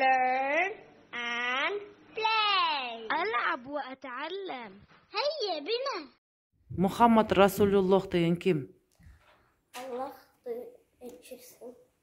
learn and play ألعب وأتعلم هيا بنا محمد رسول الله تين كم الله تين